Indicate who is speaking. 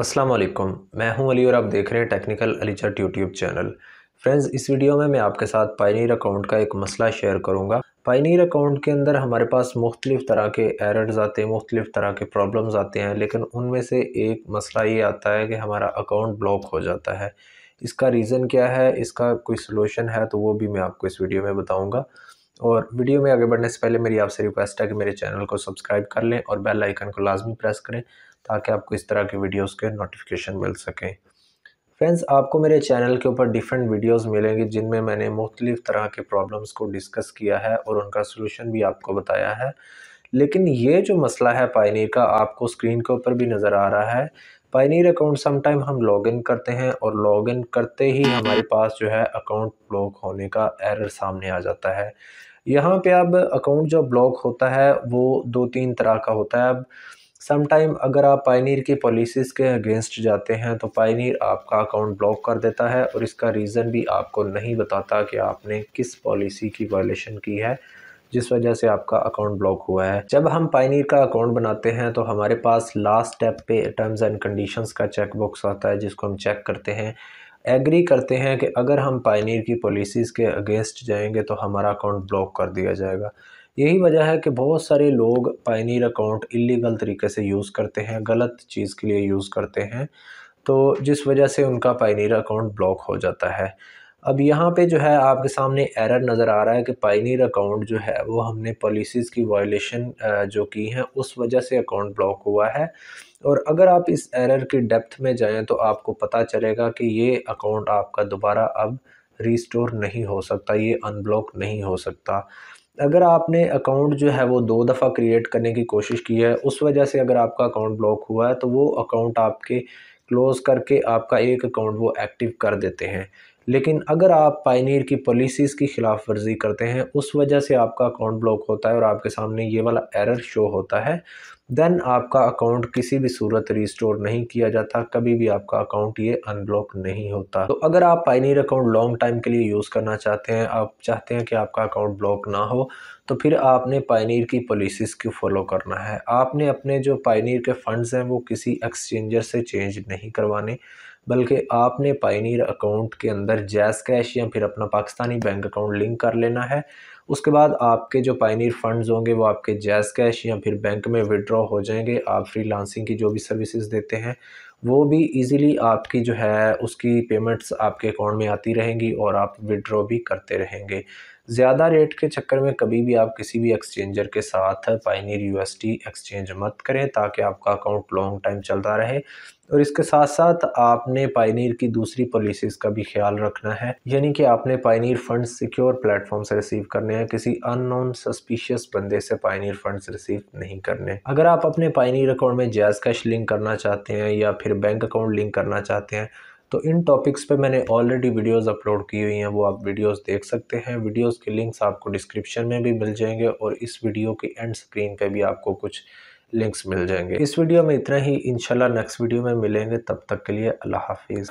Speaker 1: अस्सलाम वालेकुम मैं हूं अली और आप देख रहे हैं technical Ali chat YouTube channel friends इस वीडियो में मैं आपके साथ पाइनियर अकाउंट का एक मसला शेयर करूंगा पाइनियर अकाउंट के अंदर हमारे पास मुख्तलिफ़ तरह के एरर्स आते हैं मुख्तलिफ़ तरह के प्रॉब्लम्स आते हैं लेकिन उनमें से एक मसला ये आता है कि हमारा अकाउंट ब्लॉक हो जाता है इसका रीज़न क्या है इसका कोई सोलूशन है तो वो भी मैं आपको इस वीडियो में बताऊँगा और वीडियो में आगे बढ़ने से पहले मेरी आपसे रिक्वेस्ट है कि मेरे चैनल को सब्सक्राइब कर लें और बेल आइकन को लाजमी प्रेस करें ताकि आपको इस तरह के वीडियोस के नोटिफिकेशन मिल सकें फ्रेंड्स आपको मेरे चैनल के ऊपर डिफरेंट वीडियोस मिलेंगे जिनमें मैंने मुख्तलिफ़ तरह के प्रॉब्लम्स को डिस्कस किया है और उनका सोल्यूशन भी आपको बताया है लेकिन ये जो मसला है पाइनियर का आपको स्क्रीन के ऊपर भी नज़र आ रहा है पाइनियर अकाउंट समटाइम हम लॉगिन करते हैं और लॉगिन करते ही हमारे पास जो है अकाउंट ब्लॉक होने का एरर सामने आ जाता है यहाँ पे अब अकाउंट जो ब्लॉक होता है वो दो तीन तरह का होता है अब समटाइम अगर आप पाइनियर की पॉलिसीज़ के अगेंस्ट जाते हैं तो पाइनियर आपका अकाउंट ब्लॉक कर देता है और इसका रीज़न भी आपको नहीं बताता कि आपने किस पॉलिसी की वायलेशन की है जिस वजह से आपका अकाउंट ब्लॉक हुआ है जब हम पाइनियर का अकाउंट बनाते हैं तो हमारे पास लास्ट स्टेप पे टर्म्स एंड कंडीशंस का चेक बॉक्स आता है जिसको हम चेक करते हैं एग्री करते हैं कि अगर हम पाइनियर की पॉलिसीज़ के अगेंस्ट जाएंगे तो हमारा अकाउंट ब्लॉक कर दिया जाएगा यही वजह है कि बहुत सारे लोग पाइनियर अकाउंट इलीगल तरीके से यूज़ करते हैं गलत चीज़ के लिए यूज़ करते हैं तो जिस वजह से उनका पाइनियर अकाउंट ब्लॉक हो जाता है अब यहाँ पे जो है आपके सामने एरर नज़र आ रहा है कि पाइनियर अकाउंट जो है वो हमने पॉलिसीज़ की वायलेशन जो की हैं उस वजह से अकाउंट ब्लॉक हुआ है और अगर आप इस एरर की डेप्थ में जाएं तो आपको पता चलेगा कि ये अकाउंट आपका दोबारा अब रिस्टोर नहीं हो सकता ये अनब्लॉक नहीं हो सकता अगर आपने अकाउंट जो है वो दो दफ़ा क्रिएट करने की कोशिश की है उस वजह से अगर आपका अकाउंट ब्लॉक हुआ है तो वो अकाउंट आपके क्लोज़ करके आपका एक अकाउंट वो एक्टिव कर देते हैं लेकिन अगर आप पाइनियर की पॉलिसीज़ की ख़िलाफ़ वर्जी करते हैं उस वजह से आपका अकाउंट ब्लॉक होता है और आपके सामने ये वाला एरर शो होता है दैन आपका अकाउंट किसी भी सूरत रिस्टोर नहीं किया जाता कभी भी आपका अकाउंट ये अनब्लॉक नहीं होता तो अगर आप पाइनियर अकाउंट लॉन्ग टाइम के लिए यूज़ करना चाहते हैं आप चाहते हैं कि आपका अकाउंट ब्लॉक ना हो तो फिर आपने पाइनियर की पॉलिसीज़ को फॉलो करना है आपने अपने जो पाइनियर के फंड्स हैं वो किसी एक्सचेंजर से चेंज नहीं करवाने बल्कि आपने पाइनियर अकाउंट के अंदर जैस कैश या फिर अपना पाकिस्तानी बैंक अकाउंट लिंक कर लेना है उसके बाद आपके जो पाइनियर फंड्स होंगे वो आपके जैस कैश या फिर बैंक में विड्रॉ हो जाएंगे आप फ्री की जो भी सर्विसेज देते हैं वो भी इजीली आपकी जो है उसकी पेमेंट्स आपके अकाउंट में आती रहेंगी और आप विड्रॉ भी करते रहेंगे ज़्यादा रेट के चक्कर में कभी भी आप किसी भी एक्सचेंजर के साथ पाइनियर यू एक्सचेंज मत करें ताकि आपका अकाउंट लॉन्ग टाइम चलता रहे और इसके साथ साथ आपने पाइनियर की दूसरी पॉलिसीज़ का भी ख्याल रखना है यानी कि आपने पाइनियर फंड सिक्योर प्लेटफॉर्म से रिसीव करने हैं किसी अननोन सस्पिशियस बंदे से पाइनियर फंड्स रिसीव नहीं करने अगर आप अपने पाइनियर अकाउंट में जैज़ कैश लिंक करना चाहते हैं या फिर फिर बैंक अकाउंट लिंक करना चाहते हैं तो इन टॉपिक्स पे मैंने ऑलरेडी वीडियोस अपलोड की हुई हैं वो आप वीडियोस देख सकते हैं वीडियोस के लिंक्स आपको डिस्क्रिप्शन में भी मिल जाएंगे और इस वीडियो के एंड स्क्रीन पे भी आपको कुछ लिंक्स मिल जाएंगे इस वीडियो में इतना ही इंशाल्लाह नेक्स्ट वीडियो में मिलेंगे तब तक के लिए अल्लाह हाफिज़